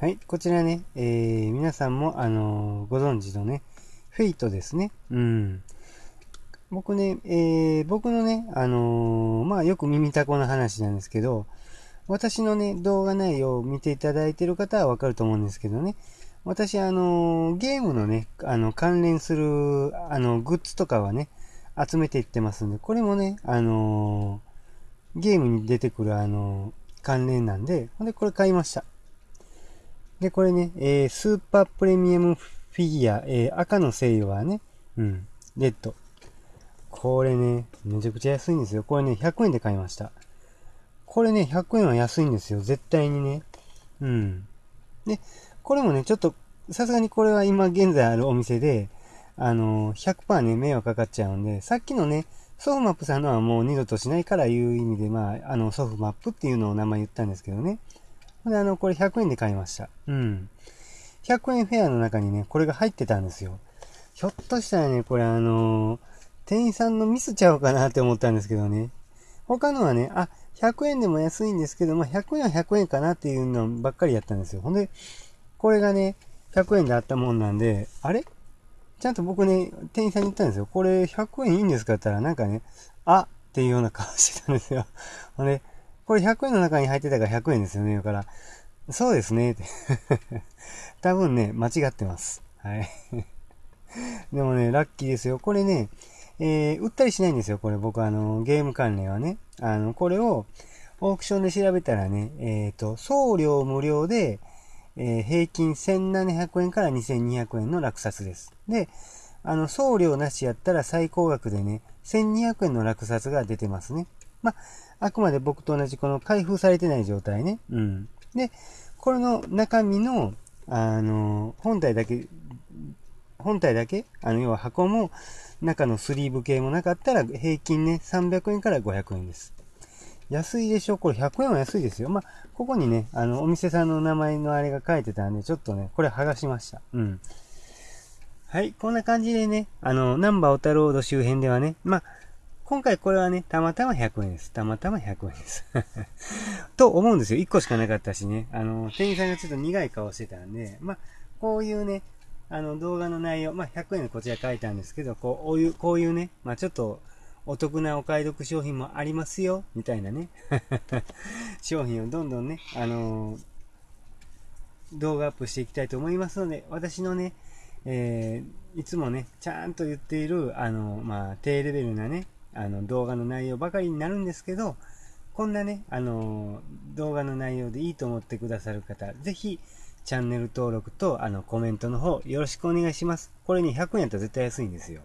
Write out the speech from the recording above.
はい、こちらね、えー、皆さんも、あのー、ご存知のね、フェイトですね。うん。僕ね、えー、僕のね、あのー、まあ、よく耳たこの話なんですけど、私のね、動画内容を見ていただいてる方はわかると思うんですけどね、私、あのゲームのね、あの、関連する、あの、グッズとかはね、集めていってますんで、これもね、あのゲームに出てくる、あの関連なんで、ほんで、これ買いました。で、これね、えー、スーパープレミアムフィギュア、えー、赤のセイはね、うん、レッド。これね、めちゃくちゃ安いんですよ。これね、100円で買いました。これね、100円は安いんですよ。絶対にね。うん。で、これもね、ちょっと、さすがにこれは今現在あるお店で、あのー、100%ね、迷惑かかっちゃうんで、さっきのね、ソフマップさんのはもう二度としないからいう意味で、まあ、あの、ソフマップっていうのを名前言ったんですけどね。ほんで、あの、これ100円で買いました。うん。100円フェアの中にね、これが入ってたんですよ。ひょっとしたらね、これあのー、店員さんのミスちゃうかなって思ったんですけどね。他のはね、あ、100円でも安いんですけど、ま100円は100円かなっていうのばっかりやったんですよ。ほんで、これがね、100円であったもんなんで、あれちゃんと僕ね、店員さんに言ったんですよ。これ100円いいんですかって言ったら、なんかね、あっていうような顔してたんですよ。ほんで、これ100円の中に入ってたから100円ですよね、言うから。そうですね、多分ね、間違ってます。はい でもね、ラッキーですよ。これね、えー、売ったりしないんですよ。これ僕、あの、ゲーム関連はね。あの、これを、オークションで調べたらね、えっ、ー、と、送料無料で、えー、平均1700円から2200円の落札です。で、あの、送料なしやったら最高額でね、1200円の落札が出てますね。まあ、あくまで僕と同じこの開封されてない状態ね。うん。で、これの中身の、あの、本体だけ、本体だけ、あの、要は箱も、中のスリーブ系もなかったら、平均ね、300円から500円です。安いでしょこれ100円は安いですよ。まあ、ここにね、あの、お店さんの名前のあれが書いてたんで、ちょっとね、これ剥がしました。うん。はい、こんな感じでね、あの、ナンバーオタロード周辺ではね、まあ、今回これはね、たまたま100円です。たまたま100円です。と思うんですよ。1個しかなかったしね。あの、店員さんがちょっと苦い顔してたんで、まあ、こういうね、あの、動画の内容、まあ、100円でこちら書いたんですけど、こういう、こういうね、まあ、ちょっと、お得なお買い得商品もありますよ、みたいなね。商品をどんどんね、あのー、動画アップしていきたいと思いますので、私のね、えー、いつもね、ちゃんと言っている、あのー、まあ、低レベルなね、あの動画の内容ばかりになるんですけど、こんなね、あの動画の内容でいいと思ってくださる方、ぜひチャンネル登録とあのコメントの方よろしくお願いします。これに100円やったら絶対安いんですよ。